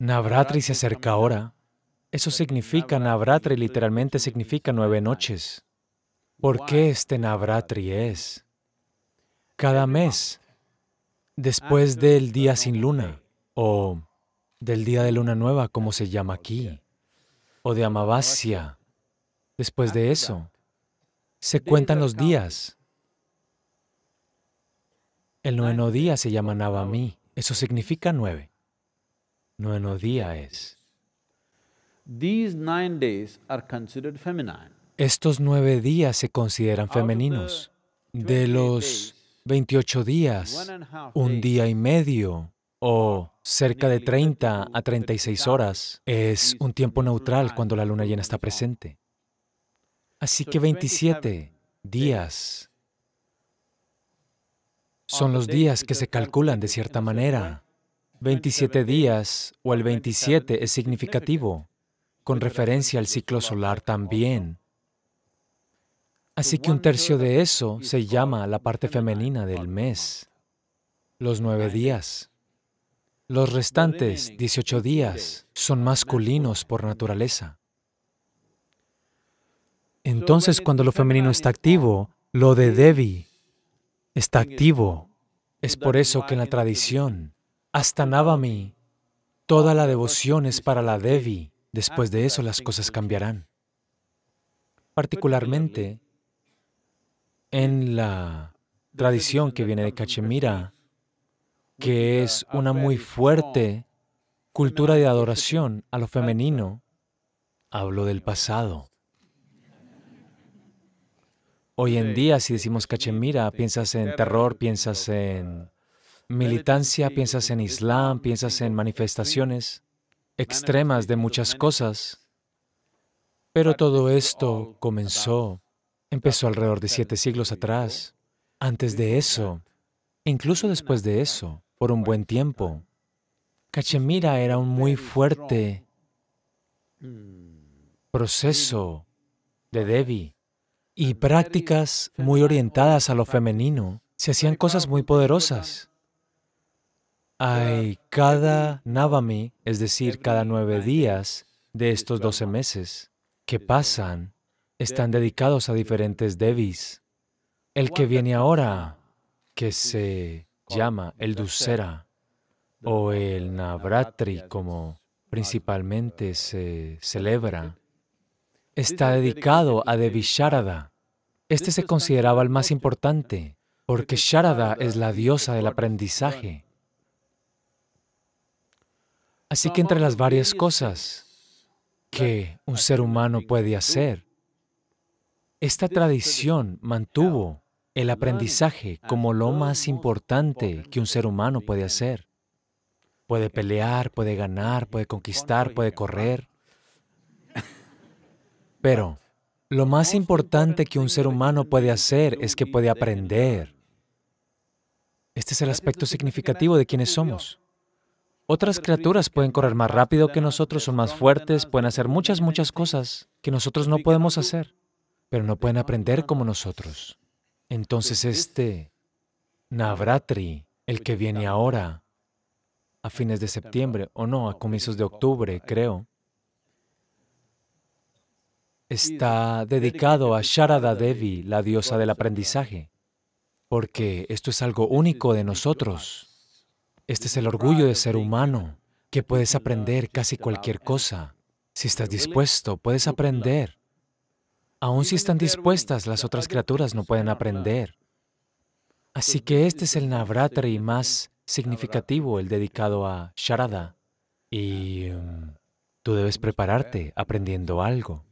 Navratri se acerca ahora. Eso significa, Navratri literalmente significa nueve noches. ¿Por qué este Navratri es? Cada mes, después del día sin luna, o del día de luna nueva, como se llama aquí, o de Amavasya, después de eso, se cuentan los días. El noveno día se llama Navami, eso significa nueve. Nueve días. es. Estos nueve días se consideran femeninos. De los 28 días, un día y medio o cerca de 30 a 36 horas es un tiempo neutral cuando la luna llena está presente. Así que 27 días son los días que se calculan de cierta manera 27 días o el 27 es significativo, con referencia al ciclo solar también. Así que un tercio de eso se llama la parte femenina del mes, los nueve días. Los restantes 18 días son masculinos por naturaleza. Entonces, cuando lo femenino está activo, lo de Devi está activo. Es por eso que en la tradición hasta Navami, toda la devoción es para la Devi. Después de eso las cosas cambiarán. Particularmente en la tradición que viene de Cachemira, que es una muy fuerte cultura de adoración a lo femenino, hablo del pasado. Hoy en día, si decimos Cachemira, piensas en terror, piensas en Militancia, piensas en Islam, piensas en manifestaciones extremas de muchas cosas. Pero todo esto comenzó, empezó alrededor de siete siglos atrás. Antes de eso, incluso después de eso, por un buen tiempo, Cachemira era un muy fuerte proceso de Devi y prácticas muy orientadas a lo femenino. Se hacían cosas muy poderosas hay cada Navami, es decir, cada nueve días de estos doce meses que pasan, están dedicados a diferentes devis. El que viene ahora, que se llama el Dusera o el Navratri, como principalmente se celebra, está dedicado a Devi Sharada. Este se consideraba el más importante, porque Sharada es la diosa del aprendizaje. Así que entre las varias cosas que un ser humano puede hacer, esta tradición mantuvo el aprendizaje como lo más importante que un ser humano puede hacer. Puede pelear, puede ganar, puede conquistar, puede correr. Pero lo más importante que un ser humano puede hacer es que puede aprender. Este es el aspecto significativo de quienes somos. Otras criaturas pueden correr más rápido que nosotros, son más fuertes, pueden hacer muchas, muchas cosas que nosotros no podemos hacer, pero no pueden aprender como nosotros. Entonces pues, este, este Navratri, el que viene ahora, a fines de septiembre, o no, a comienzos de octubre, creo, está dedicado a Sharada Devi, la diosa del aprendizaje, porque esto es algo este único de nosotros. Este es el orgullo de ser humano, que puedes aprender casi cualquier cosa. Si estás dispuesto, puedes aprender. Aun si están dispuestas, las otras criaturas no pueden aprender. Así que este es el Navratri más significativo, el dedicado a Sharada. Y em, tú debes prepararte aprendiendo algo.